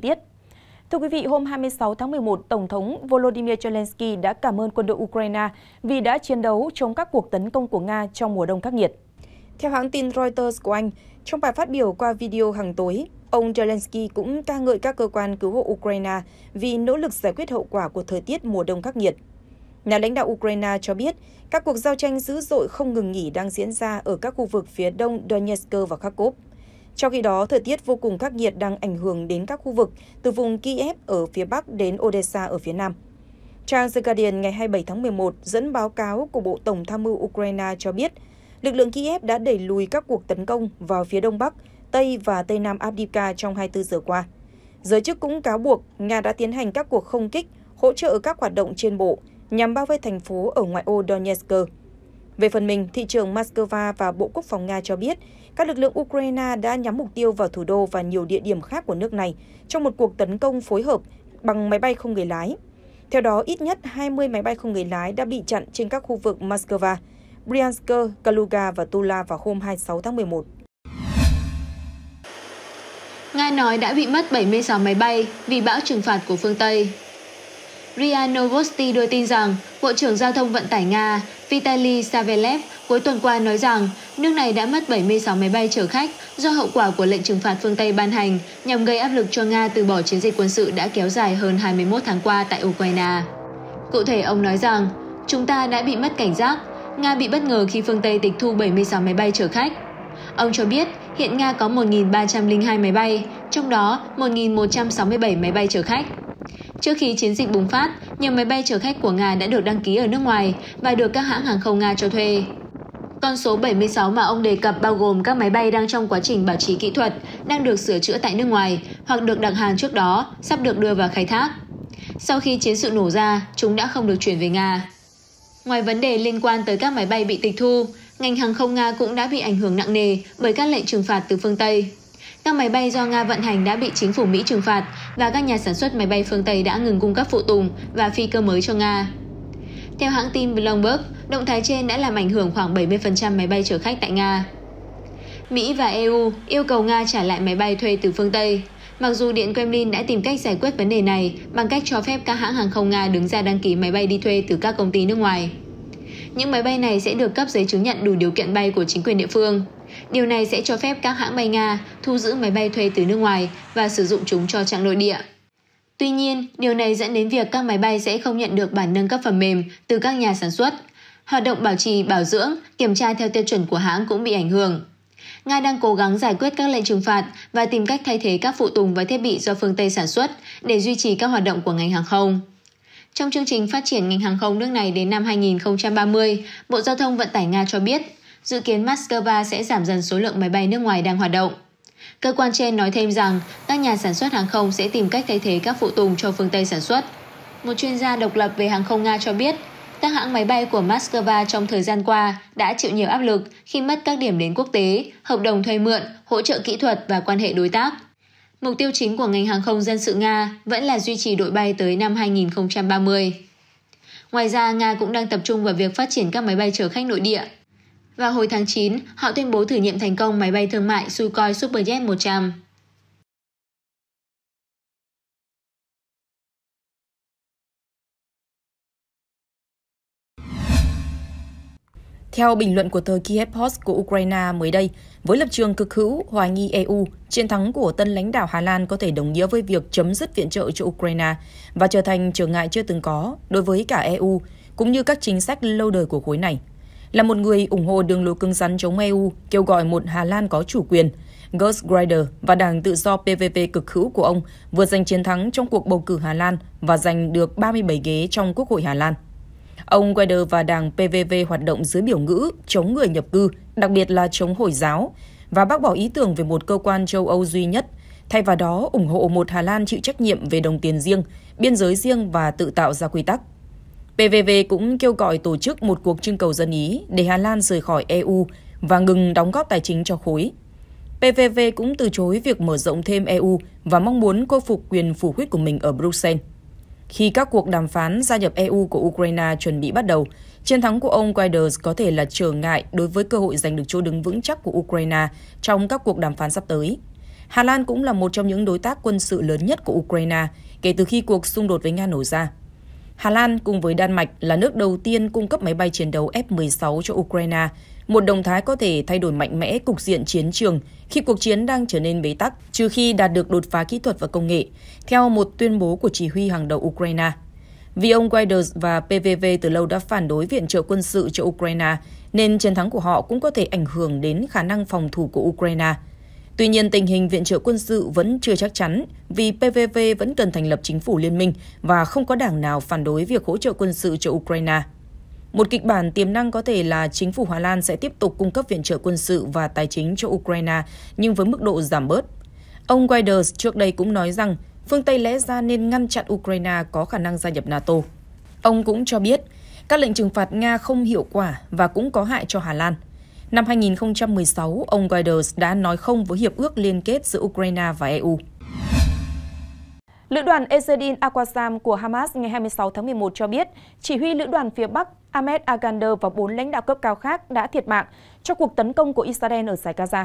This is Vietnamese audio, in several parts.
tiết. Thưa quý vị, hôm 26 tháng 11, Tổng thống Volodymyr Zelensky đã cảm ơn quân đội Ukraine vì đã chiến đấu chống các cuộc tấn công của Nga trong mùa đông khắc nghiệt. Theo hãng tin Reuters của Anh, trong bài phát biểu qua video hàng tối, ông Zelensky cũng ca ngợi các cơ quan cứu hộ Ukraine vì nỗ lực giải quyết hậu quả của thời tiết mùa đông khắc nghiệt. Nhà lãnh đạo Ukraine cho biết, các cuộc giao tranh dữ dội không ngừng nghỉ đang diễn ra ở các khu vực phía đông Donetsk và Kharkov. Trong khi đó, thời tiết vô cùng khắc nghiệt đang ảnh hưởng đến các khu vực từ vùng Kiev ở phía Bắc đến Odessa ở phía Nam. Trang The Guardian ngày 27 tháng 11 dẫn báo cáo của Bộ Tổng tham mưu Ukraine cho biết, lực lượng Kiev đã đẩy lùi các cuộc tấn công vào phía Đông Bắc, Tây và Tây Nam Abdivka trong 24 giờ qua. Giới chức cũng cáo buộc Nga đã tiến hành các cuộc không kích, hỗ trợ các hoạt động trên bộ nhằm bao vây thành phố ở ngoại ô Donetsk. Về phần mình, thị trưởng Moscow và Bộ Quốc phòng Nga cho biết, các lực lượng Ukraine đã nhắm mục tiêu vào thủ đô và nhiều địa điểm khác của nước này trong một cuộc tấn công phối hợp bằng máy bay không người lái. Theo đó, ít nhất 20 máy bay không người lái đã bị chặn trên các khu vực Moscow, Bryansk, Kaluga và Tula vào hôm 26 tháng 11. Nga nói đã bị mất 76 máy bay vì bão trừng phạt của phương Tây. RIA Novosti đưa tin rằng Bộ trưởng Giao thông Vận tải Nga Vitaly Savelev cuối tuần qua nói rằng nước này đã mất 76 máy bay chở khách do hậu quả của lệnh trừng phạt phương Tây ban hành nhằm gây áp lực cho Nga từ bỏ chiến dịch quân sự đã kéo dài hơn 21 tháng qua tại Ukraine. Cụ thể, ông nói rằng chúng ta đã bị mất cảnh giác, Nga bị bất ngờ khi phương Tây tịch thu 76 máy bay chở khách. Ông cho biết hiện Nga có 1.302 máy bay, trong đó 1.167 máy bay chở khách trước khi chiến dịch bùng phát nhiều máy bay chở khách của nga đã được đăng ký ở nước ngoài và được các hãng hàng không nga cho thuê con số 76 mà ông đề cập bao gồm các máy bay đang trong quá trình bảo trì kỹ thuật, đang được sửa chữa tại nước ngoài hoặc được đặt hàng trước đó, sắp được đưa vào khai thác. Sau khi chiến sự nổ ra, chúng đã không được chuyển về Nga. Ngoài vấn đề liên quan tới các máy bay bị tịch thu, ngành hàng không Nga cũng đã bị ảnh hưởng nặng nề bởi các lệnh trừng phạt từ phương Tây các máy bay do nga vận hành đã bị chính phủ mỹ trừng phạt và các nhà sản xuất máy bay phương tây đã ngừng cung cấp phụ tùng và phi cơ mới cho nga theo hãng tin bloomberg động thái trên đã làm ảnh hưởng khoảng 70% máy bay chở khách tại nga mỹ và eu yêu cầu nga trả lại máy bay thuê từ phương tây mặc dù Điện Kremlin đã tìm cách giải quyết vấn đề này bằng cách cho phép các hãng hàng không Nga đứng ra đăng ký máy bay đi thuê từ các công ty nước ngoài. Những máy bay này sẽ được cấp giấy chứng nhận đủ điều kiện bay của chính quyền địa phương. Điều này sẽ cho phép các hãng bay Nga thu giữ máy bay thuê từ nước ngoài và sử dụng chúng cho trạng nội địa. Tuy nhiên, điều này dẫn đến việc các máy bay sẽ không nhận được bản nâng cấp phần mềm từ các nhà sản xuất. Hoạt động bảo trì, bảo dưỡng, kiểm tra theo tiêu chuẩn của hãng cũng bị ảnh hưởng. Nga đang cố gắng giải quyết các lệnh trừng phạt và tìm cách thay thế các phụ tùng và thiết bị do phương Tây sản xuất để duy trì các hoạt động của ngành hàng không. Trong chương trình phát triển ngành hàng không nước này đến năm 2030, Bộ Giao thông Vận tải Nga cho biết dự kiến Moscow sẽ giảm dần số lượng máy bay nước ngoài đang hoạt động. Cơ quan trên nói thêm rằng các nhà sản xuất hàng không sẽ tìm cách thay thế các phụ tùng cho phương Tây sản xuất. Một chuyên gia độc lập về hàng không Nga cho biết, các hãng máy bay của Moscow trong thời gian qua đã chịu nhiều áp lực khi mất các điểm đến quốc tế, hợp đồng thuê mượn, hỗ trợ kỹ thuật và quan hệ đối tác. Mục tiêu chính của ngành hàng không dân sự Nga vẫn là duy trì đội bay tới năm 2030. Ngoài ra, Nga cũng đang tập trung vào việc phát triển các máy bay chở khách nội địa và hồi tháng 9, họ tuyên bố thử nghiệm thành công máy bay thương mại Sukhoi Superjet 100. Theo bình luận của tờ Kiev Post của Ukraine mới đây, với lập trường cực hữu, hoài nghi EU, chiến thắng của tân lãnh đạo Hà Lan có thể đồng nghĩa với việc chấm dứt viện trợ cho Ukraine và trở thành trở ngại chưa từng có đối với cả EU, cũng như các chính sách lâu đời của khối này là một người ủng hộ đường lối cứng rắn chống EU, kêu gọi một Hà Lan có chủ quyền. Gers Grider và Đảng Tự do PVV cực hữu của ông vừa giành chiến thắng trong cuộc bầu cử Hà Lan và giành được 37 ghế trong Quốc hội Hà Lan. Ông Guaido và đảng PVV hoạt động dưới biểu ngữ chống người nhập cư, đặc biệt là chống Hồi giáo, và bác bỏ ý tưởng về một cơ quan châu Âu duy nhất, thay vào đó ủng hộ một Hà Lan chịu trách nhiệm về đồng tiền riêng, biên giới riêng và tự tạo ra quy tắc. PVV cũng kêu gọi tổ chức một cuộc trưng cầu dân Ý để Hà Lan rời khỏi EU và ngừng đóng góp tài chính cho khối. PVV cũng từ chối việc mở rộng thêm EU và mong muốn khôi phục quyền phủ quyết của mình ở Bruxelles. Khi các cuộc đàm phán gia nhập EU của Ukraine chuẩn bị bắt đầu, chiến thắng của ông Guaidos có thể là trở ngại đối với cơ hội giành được chỗ đứng vững chắc của Ukraine trong các cuộc đàm phán sắp tới. Hà Lan cũng là một trong những đối tác quân sự lớn nhất của Ukraine kể từ khi cuộc xung đột với Nga nổ ra. Hà Lan cùng với Đan Mạch là nước đầu tiên cung cấp máy bay chiến đấu F-16 cho Ukraine, một động thái có thể thay đổi mạnh mẽ cục diện chiến trường khi cuộc chiến đang trở nên bế tắc, trừ khi đạt được đột phá kỹ thuật và công nghệ, theo một tuyên bố của chỉ huy hàng đầu Ukraine. Vì ông Guiders và PVV từ lâu đã phản đối viện trợ quân sự cho Ukraine, nên chiến thắng của họ cũng có thể ảnh hưởng đến khả năng phòng thủ của Ukraine – Tuy nhiên, tình hình viện trợ quân sự vẫn chưa chắc chắn vì PVV vẫn cần thành lập chính phủ liên minh và không có đảng nào phản đối việc hỗ trợ quân sự cho Ukraine. Một kịch bản tiềm năng có thể là chính phủ Hà Lan sẽ tiếp tục cung cấp viện trợ quân sự và tài chính cho Ukraine, nhưng với mức độ giảm bớt. Ông Guiders trước đây cũng nói rằng phương Tây lẽ ra nên ngăn chặn Ukraine có khả năng gia nhập NATO. Ông cũng cho biết, các lệnh trừng phạt Nga không hiệu quả và cũng có hại cho Hà Lan – Năm 2016, ông Guaidos đã nói không với hiệp ước liên kết giữa Ukraine và EU. Lữ đoàn Ezedin Aquasam của Hamas ngày 26 tháng 11 cho biết, chỉ huy lữ đoàn phía Bắc Ahmed Agander và bốn lãnh đạo cấp cao khác đã thiệt mạng trong cuộc tấn công của Israel ở giải Gaza.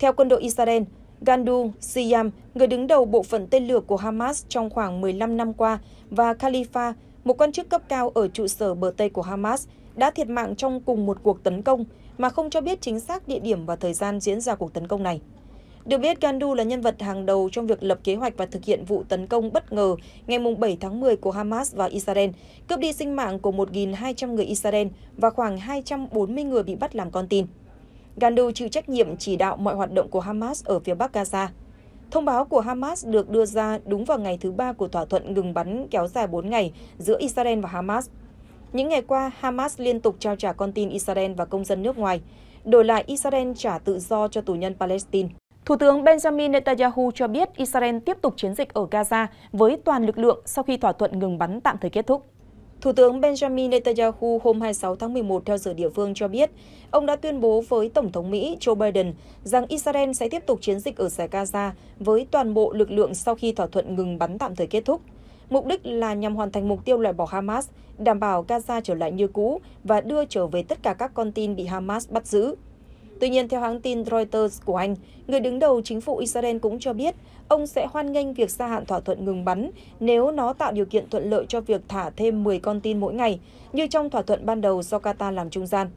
Theo quân đội Israel, Gandu Siyam, người đứng đầu bộ phận tên lửa của Hamas trong khoảng 15 năm qua, và Khalifa, một quan chức cấp cao ở trụ sở bờ Tây của Hamas, đã thiệt mạng trong cùng một cuộc tấn công mà không cho biết chính xác địa điểm và thời gian diễn ra cuộc tấn công này. Được biết, Gandu là nhân vật hàng đầu trong việc lập kế hoạch và thực hiện vụ tấn công bất ngờ ngày 7 tháng 10 của Hamas vào Israel, cướp đi sinh mạng của 1.200 người Israel và khoảng 240 người bị bắt làm con tin. Gandu chịu trách nhiệm chỉ đạo mọi hoạt động của Hamas ở phía Bắc Gaza. Thông báo của Hamas được đưa ra đúng vào ngày thứ ba của thỏa thuận ngừng bắn kéo dài 4 ngày giữa Israel và Hamas – những ngày qua, Hamas liên tục trao trả con tin Israel và công dân nước ngoài, đổi lại Israel trả tự do cho tù nhân Palestine. Thủ tướng Benjamin Netanyahu cho biết Israel tiếp tục chiến dịch ở Gaza với toàn lực lượng sau khi thỏa thuận ngừng bắn tạm thời kết thúc. Thủ tướng Benjamin Netanyahu hôm 26 tháng 11 theo giờ địa phương cho biết, ông đã tuyên bố với Tổng thống Mỹ Joe Biden rằng Israel sẽ tiếp tục chiến dịch ở giải Gaza với toàn bộ lực lượng sau khi thỏa thuận ngừng bắn tạm thời kết thúc mục đích là nhằm hoàn thành mục tiêu loại bỏ Hamas, đảm bảo Gaza trở lại như cũ và đưa trở về tất cả các con tin bị Hamas bắt giữ. Tuy nhiên, theo hãng tin Reuters của Anh, người đứng đầu chính phủ Israel cũng cho biết ông sẽ hoan nghênh việc gia hạn thỏa thuận ngừng bắn nếu nó tạo điều kiện thuận lợi cho việc thả thêm 10 con tin mỗi ngày, như trong thỏa thuận ban đầu do Qatar làm trung gian.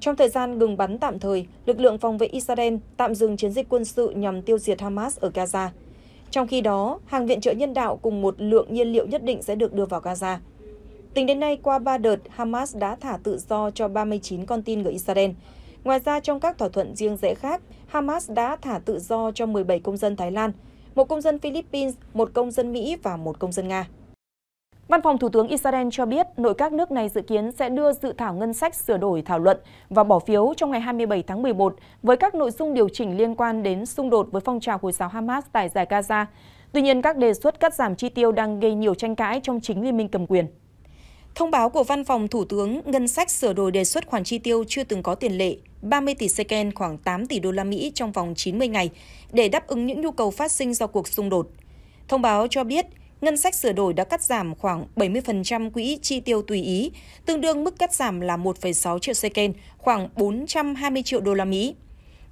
Trong thời gian ngừng bắn tạm thời, lực lượng phòng vệ Israel tạm dừng chiến dịch quân sự nhằm tiêu diệt Hamas ở Gaza. Trong khi đó, hàng viện trợ nhân đạo cùng một lượng nhiên liệu nhất định sẽ được đưa vào Gaza. Tính đến nay, qua ba đợt, Hamas đã thả tự do cho 39 con tin người Israel. Ngoài ra, trong các thỏa thuận riêng rẽ khác, Hamas đã thả tự do cho 17 công dân Thái Lan, một công dân Philippines, một công dân Mỹ và một công dân Nga. Văn phòng Thủ tướng Israel cho biết nội các nước này dự kiến sẽ đưa dự thảo ngân sách sửa đổi thảo luận và bỏ phiếu trong ngày 27 tháng 11 với các nội dung điều chỉnh liên quan đến xung đột với phong trào Hồi giáo Hamas tại giải Gaza. Tuy nhiên, các đề xuất cắt giảm chi tiêu đang gây nhiều tranh cãi trong chính liên minh cầm quyền. Thông báo của Văn phòng Thủ tướng, ngân sách sửa đổi đề xuất khoản chi tiêu chưa từng có tiền lệ, 30 tỷ seken khoảng 8 tỷ đô la Mỹ trong vòng 90 ngày để đáp ứng những nhu cầu phát sinh do cuộc xung đột. Thông báo cho biết, ngân sách sửa đổi đã cắt giảm khoảng 70% quỹ chi tiêu tùy ý, tương đương mức cắt giảm là 1,6 triệu seken, khoảng 420 triệu đô la Mỹ.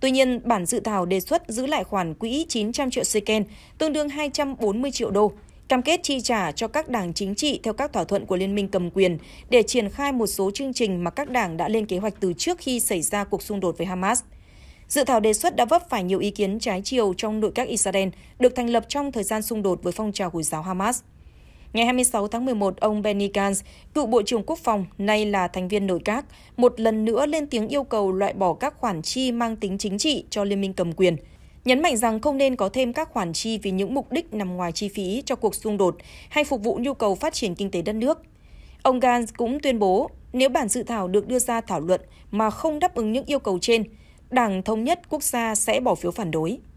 Tuy nhiên, bản dự thảo đề xuất giữ lại khoản quỹ 900 triệu seken, tương đương 240 triệu đô, cam kết chi trả cho các đảng chính trị theo các thỏa thuận của liên minh cầm quyền để triển khai một số chương trình mà các đảng đã lên kế hoạch từ trước khi xảy ra cuộc xung đột với Hamas. Dự thảo đề xuất đã vấp phải nhiều ý kiến trái chiều trong nội các Israel, được thành lập trong thời gian xung đột với phong trào Hồi giáo Hamas. Ngày 26 tháng 11, ông Benny Gantz, cựu Bộ trưởng Quốc phòng, nay là thành viên nội các, một lần nữa lên tiếng yêu cầu loại bỏ các khoản chi mang tính chính trị cho liên minh cầm quyền, nhấn mạnh rằng không nên có thêm các khoản chi vì những mục đích nằm ngoài chi phí cho cuộc xung đột hay phục vụ nhu cầu phát triển kinh tế đất nước. Ông Gantz cũng tuyên bố, nếu bản dự thảo được đưa ra thảo luận mà không đáp ứng những yêu cầu trên, đảng thống nhất quốc gia sẽ bỏ phiếu phản đối